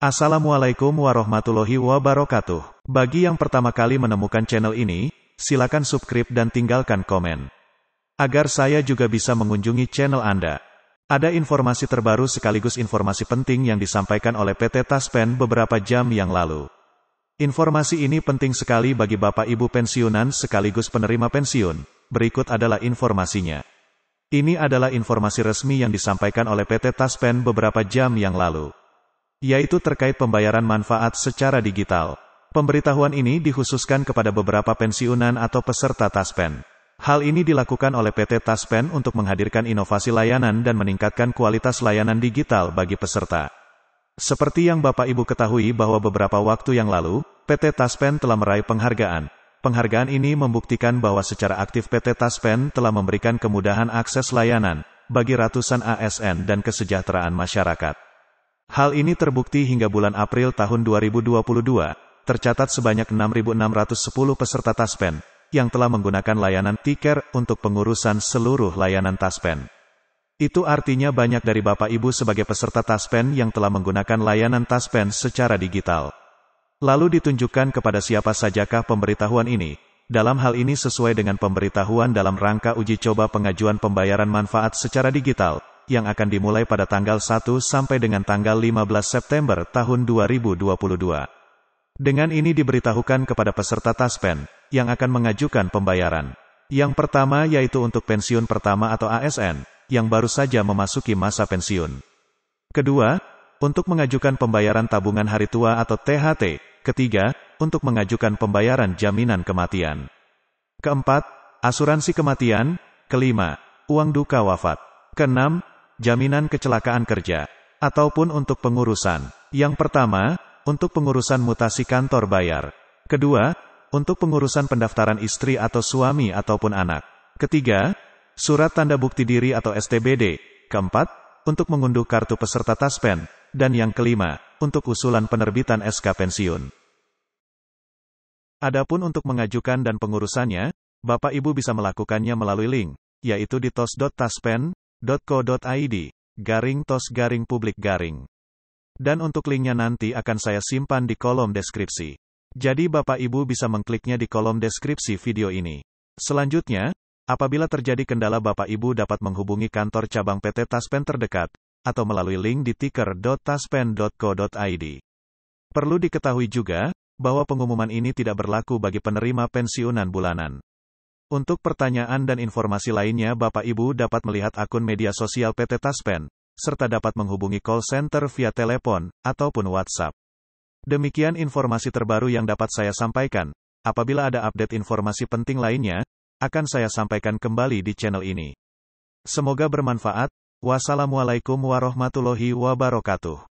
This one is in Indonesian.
Assalamualaikum warahmatullahi wabarakatuh. Bagi yang pertama kali menemukan channel ini, silakan subscribe dan tinggalkan komen. Agar saya juga bisa mengunjungi channel Anda. Ada informasi terbaru sekaligus informasi penting yang disampaikan oleh PT Taspen beberapa jam yang lalu. Informasi ini penting sekali bagi Bapak Ibu pensiunan sekaligus penerima pensiun. Berikut adalah informasinya. Ini adalah informasi resmi yang disampaikan oleh PT Taspen beberapa jam yang lalu yaitu terkait pembayaran manfaat secara digital. Pemberitahuan ini dikhususkan kepada beberapa pensiunan atau peserta Taspen. Hal ini dilakukan oleh PT Taspen untuk menghadirkan inovasi layanan dan meningkatkan kualitas layanan digital bagi peserta. Seperti yang Bapak Ibu ketahui bahwa beberapa waktu yang lalu, PT Taspen telah meraih penghargaan. Penghargaan ini membuktikan bahwa secara aktif PT Taspen telah memberikan kemudahan akses layanan bagi ratusan ASN dan kesejahteraan masyarakat. Hal ini terbukti hingga bulan April tahun 2022, tercatat sebanyak 6.610 peserta Taspen, yang telah menggunakan layanan tiker untuk pengurusan seluruh layanan Taspen. Itu artinya banyak dari Bapak Ibu sebagai peserta Taspen yang telah menggunakan layanan Taspen secara digital. Lalu ditunjukkan kepada siapa sajakah pemberitahuan ini, dalam hal ini sesuai dengan pemberitahuan dalam rangka uji coba pengajuan pembayaran manfaat secara digital, yang akan dimulai pada tanggal 1 sampai dengan tanggal 15 September tahun 2022. Dengan ini diberitahukan kepada peserta Taspen, yang akan mengajukan pembayaran. Yang pertama yaitu untuk pensiun pertama atau ASN, yang baru saja memasuki masa pensiun. Kedua, untuk mengajukan pembayaran tabungan hari tua atau THT. Ketiga, untuk mengajukan pembayaran jaminan kematian. Keempat, asuransi kematian. Kelima, uang duka wafat. Keenam, jaminan kecelakaan kerja, ataupun untuk pengurusan. Yang pertama, untuk pengurusan mutasi kantor bayar. Kedua, untuk pengurusan pendaftaran istri atau suami ataupun anak. Ketiga, surat tanda bukti diri atau STBD. Keempat, untuk mengunduh kartu peserta taspen. Dan yang kelima, untuk usulan penerbitan SK pensiun. Adapun untuk mengajukan dan pengurusannya, Bapak Ibu bisa melakukannya melalui link, yaitu di tos.taspen, .co.id, garing tos garing publik garing. Dan untuk linknya nanti akan saya simpan di kolom deskripsi. Jadi Bapak Ibu bisa mengkliknya di kolom deskripsi video ini. Selanjutnya, apabila terjadi kendala Bapak Ibu dapat menghubungi kantor cabang PT Taspen terdekat, atau melalui link di ticker.taspen.co.id. Perlu diketahui juga, bahwa pengumuman ini tidak berlaku bagi penerima pensiunan bulanan. Untuk pertanyaan dan informasi lainnya Bapak Ibu dapat melihat akun media sosial PT Taspen, serta dapat menghubungi call center via telepon, ataupun WhatsApp. Demikian informasi terbaru yang dapat saya sampaikan. Apabila ada update informasi penting lainnya, akan saya sampaikan kembali di channel ini. Semoga bermanfaat. Wassalamualaikum warahmatullahi wabarakatuh.